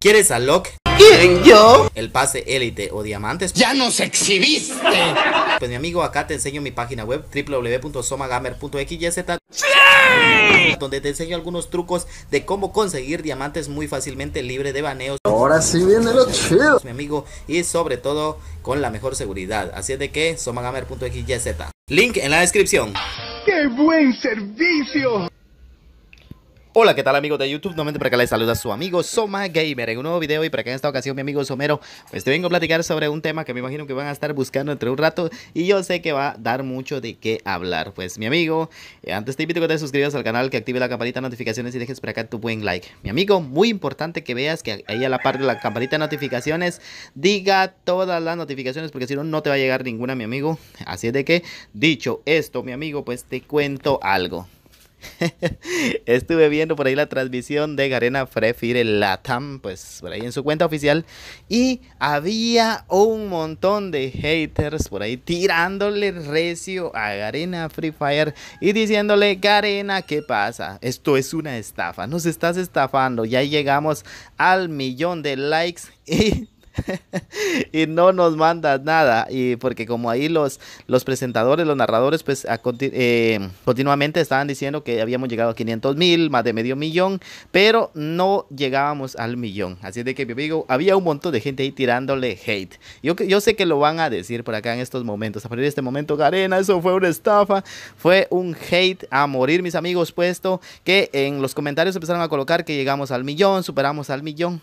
¿Quieres a Locke? ¿Quién yo? El pase élite o diamantes. ¡Ya nos exhibiste! Pues mi amigo, acá te enseño mi página web www.somagamer.xyz. ¡Sí! Donde te enseño algunos trucos de cómo conseguir diamantes muy fácilmente libre de baneos. Ahora sí viene lo chido. Mi amigo, y sobre todo con la mejor seguridad. Así es de que somagamer.xyz. Link en la descripción. ¡Qué buen servicio! Hola, ¿qué tal amigos de YouTube? Nuevamente para que les saluda su amigo Soma Gamer en un nuevo video y para que en esta ocasión mi amigo Somero pues te vengo a platicar sobre un tema que me imagino que van a estar buscando entre un rato y yo sé que va a dar mucho de qué hablar. Pues mi amigo, eh, antes te invito a que te suscribas al canal, que active la campanita de notificaciones y dejes por acá tu buen like. Mi amigo, muy importante que veas que ahí a la parte de la campanita de notificaciones diga todas las notificaciones porque si no, no te va a llegar ninguna mi amigo. Así es de que, dicho esto mi amigo, pues te cuento algo. Estuve viendo por ahí la transmisión de Garena Fire Latam, pues por ahí en su cuenta oficial. Y había un montón de haters por ahí tirándole recio a Garena Free Fire y diciéndole, Garena, ¿qué pasa? Esto es una estafa, nos estás estafando. Ya llegamos al millón de likes y y no nos mandas nada. Y porque como ahí los, los presentadores, los narradores, pues eh, continuamente estaban diciendo que habíamos llegado a 500 mil, más de medio millón, pero no llegábamos al millón. Así de que, había un montón de gente ahí tirándole hate. Yo, yo sé que lo van a decir por acá en estos momentos. A partir de este momento, Garena, eso fue una estafa. Fue un hate a morir, mis amigos, puesto que en los comentarios empezaron a colocar que llegamos al millón, superamos al millón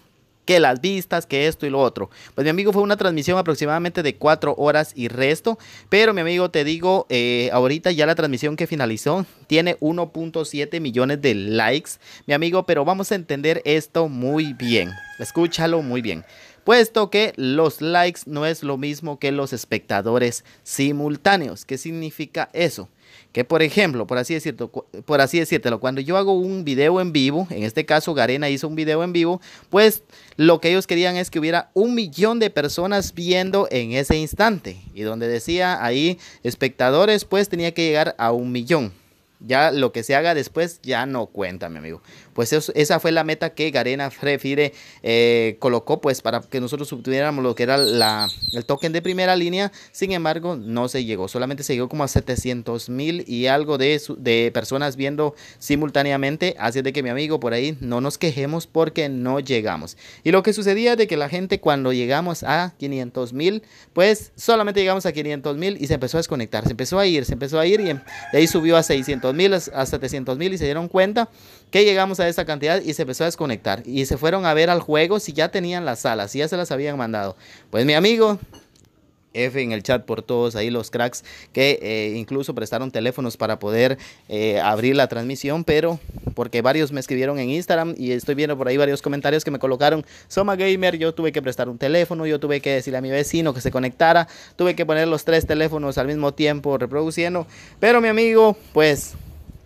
que las vistas, que esto y lo otro. Pues mi amigo fue una transmisión aproximadamente de 4 horas y resto, pero mi amigo te digo, eh, ahorita ya la transmisión que finalizó tiene 1.7 millones de likes, mi amigo, pero vamos a entender esto muy bien, escúchalo muy bien puesto que los likes no es lo mismo que los espectadores simultáneos. ¿Qué significa eso? Que por ejemplo, por así, decirlo, por así decírtelo, cuando yo hago un video en vivo, en este caso Garena hizo un video en vivo, pues lo que ellos querían es que hubiera un millón de personas viendo en ese instante. Y donde decía ahí espectadores, pues tenía que llegar a un millón. Ya lo que se haga después ya no cuenta, mi amigo. Pues esa fue la meta que Garena Frefire eh, colocó, pues para que nosotros obtuviéramos lo que era la, el token de primera línea. Sin embargo, no se llegó. Solamente se llegó como a 700 mil y algo de, de personas viendo simultáneamente. Así de que, mi amigo, por ahí no nos quejemos porque no llegamos. Y lo que sucedía de que la gente cuando llegamos a 500 mil, pues solamente llegamos a 500 mil y se empezó a desconectar. Se empezó a ir, se empezó a ir y de ahí subió a 600 mil a 700 mil y se dieron cuenta que llegamos a esa cantidad y se empezó a desconectar. Y se fueron a ver al juego si ya tenían las salas, si ya se las habían mandado. Pues mi amigo, F en el chat por todos ahí los cracks que eh, incluso prestaron teléfonos para poder eh, abrir la transmisión, pero porque varios me escribieron en Instagram y estoy viendo por ahí varios comentarios que me colocaron, Soma Gamer, yo tuve que prestar un teléfono, yo tuve que decirle a mi vecino que se conectara, tuve que poner los tres teléfonos al mismo tiempo reproduciendo, pero mi amigo, pues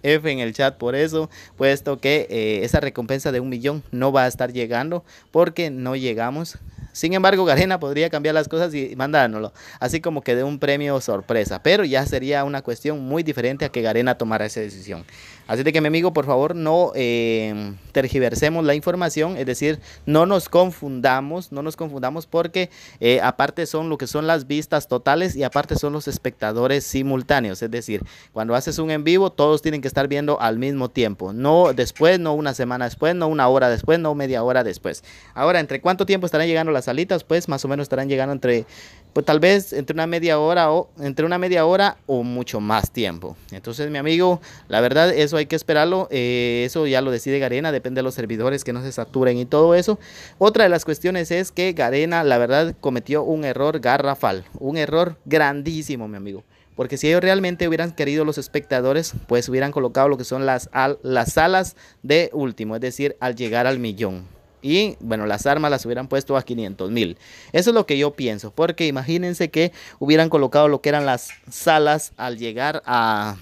F en el chat por eso, puesto que eh, esa recompensa de un millón no va a estar llegando porque no llegamos sin embargo, Garena podría cambiar las cosas y mandárnoslo, así como que de un premio sorpresa, pero ya sería una cuestión muy diferente a que Garena tomara esa decisión. Así que mi amigo, por favor, no eh, tergiversemos la información, es decir, no nos confundamos, no nos confundamos porque eh, aparte son lo que son las vistas totales y aparte son los espectadores simultáneos, es decir, cuando haces un en vivo todos tienen que estar viendo al mismo tiempo, no después, no una semana después, no una hora después, no media hora después. Ahora, ¿entre cuánto tiempo estarán llegando las salitas? Pues más o menos estarán llegando entre pues tal vez entre una media hora o entre una media hora o mucho más tiempo. Entonces, mi amigo, la verdad, eso hay que esperarlo. Eh, eso ya lo decide Garena, depende de los servidores que no se saturen y todo eso. Otra de las cuestiones es que Garena, la verdad, cometió un error garrafal, un error grandísimo, mi amigo. Porque si ellos realmente hubieran querido los espectadores, pues hubieran colocado lo que son las, al, las salas de último, es decir, al llegar al millón y bueno, las armas las hubieran puesto a 500 mil. Eso es lo que yo pienso, porque imagínense que hubieran colocado lo que eran las salas al llegar a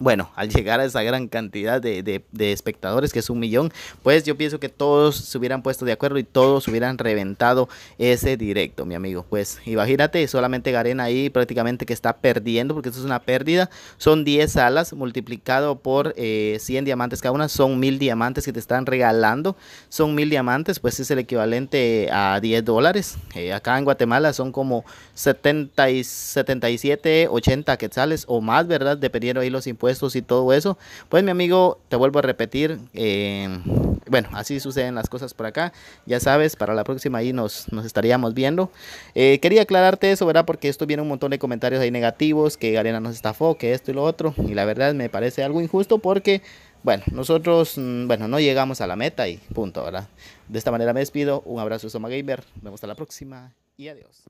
bueno, al llegar a esa gran cantidad de, espectadores, que es un millón, pues yo pienso que todos se hubieran puesto de acuerdo y todos hubieran reventado ese directo, mi amigo. Pues imagínate, solamente Garena ahí prácticamente que está perdiendo, porque eso es una pérdida. Son 10 alas multiplicado por 100 eh, diamantes cada una, son mil diamantes que te están regalando. Son mil diamantes, pues es el equivalente a 10 dólares. Eh, acá en Guatemala son como 70 y 77, 80 quetzales o más, ¿verdad? Dependiendo ahí los impuestos estos y todo eso. Pues mi amigo, te vuelvo a repetir, eh, bueno, así suceden las cosas por acá. Ya sabes, para la próxima ahí nos, nos estaríamos viendo. Eh, quería aclararte eso, ¿verdad? Porque esto viene un montón de comentarios ahí negativos, que Garena nos estafó, que esto y lo otro. Y la verdad me parece algo injusto porque, bueno, nosotros, mm, bueno, no llegamos a la meta y punto, ¿verdad? De esta manera me despido. Un abrazo, Soma Gamer. Nos vemos a la próxima y adiós.